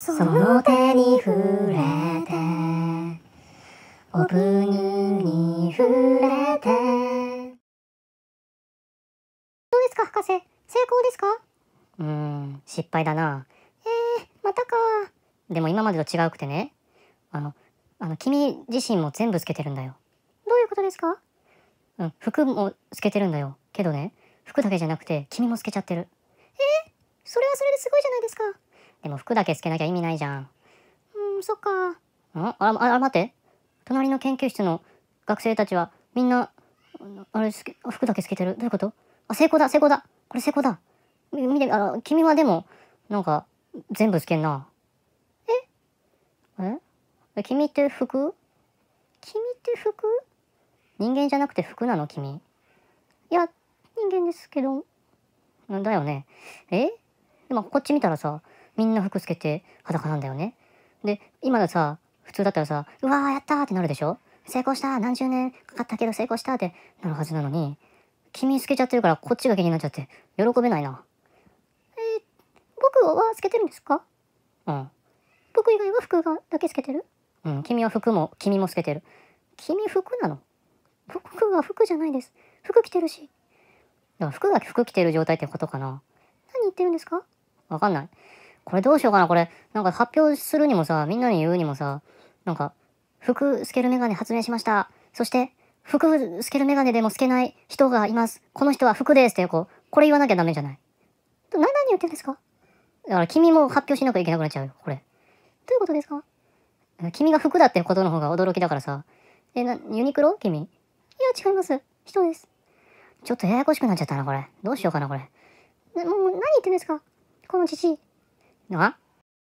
その手に触れてオープニングに触れてどうですか博士成功ですかうん失敗だなえー、またかでも今までと違うくてねあのあの君自身も全部つけてるんだよどういうことですかうん服もつけてるんだよけどね服だけじゃなくて君もつけちゃってるえー、それはそれですごいじゃないですかでも服だけ透けなきゃ意味ないじゃん。うん、そっか。んああ、あ、待って。隣の研究室の学生たちはみんな、あれ、け、服だけ透けてる。どういうことあ、成功だ、成功だ。これ成功だ。み、見て、あ君はでも、なんか、全部透けんな。ええ君って服君って服人間じゃなくて服なの君。いや、人間ですけど。だよね。えでもこっち見たらさ、みんな服つけて裸なんだよね。で、今ださ、普通だったらさ、うわーやったーってなるでしょ成功した何十年かかったけど成功したってなるはずなのに、君つけちゃってるからこっちが気になっちゃって、喜べないな。えー、僕はつけてるんですかうん。僕以外は服がだけつけてるうん、君は服も、君もつけてる。君服なの僕は服じゃないです。服着てるし。だから服が服着てる状態ってことかな。何言ってるんですかわかんない。これどうしようかな、これ。なんか発表するにもさ、みんなに言うにもさ、なんか、服透けるメガネ発明しました。そして、服透けるメガネでも透けない人がいます。この人は服ですってこう、これ言わなきゃダメじゃない。な、何言ってるんですかだから君も発表しなきゃいけなくなっちゃうよ、これ。どういうことですか君が服だってことの方が驚きだからさ。え、な、ユニクロ君いや、違います。人です。ちょっとややこしくなっちゃったな、これ。どうしようかな、これ。もう、何言ってんですかこのじじい。Huh?